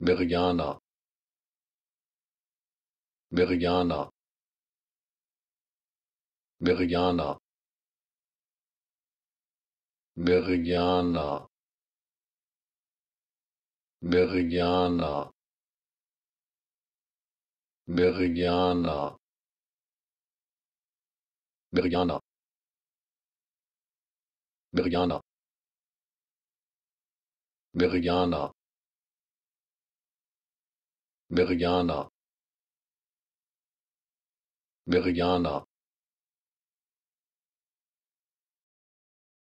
mariana mariana mariana mariana mariana mariana mariana mariana mariana mariana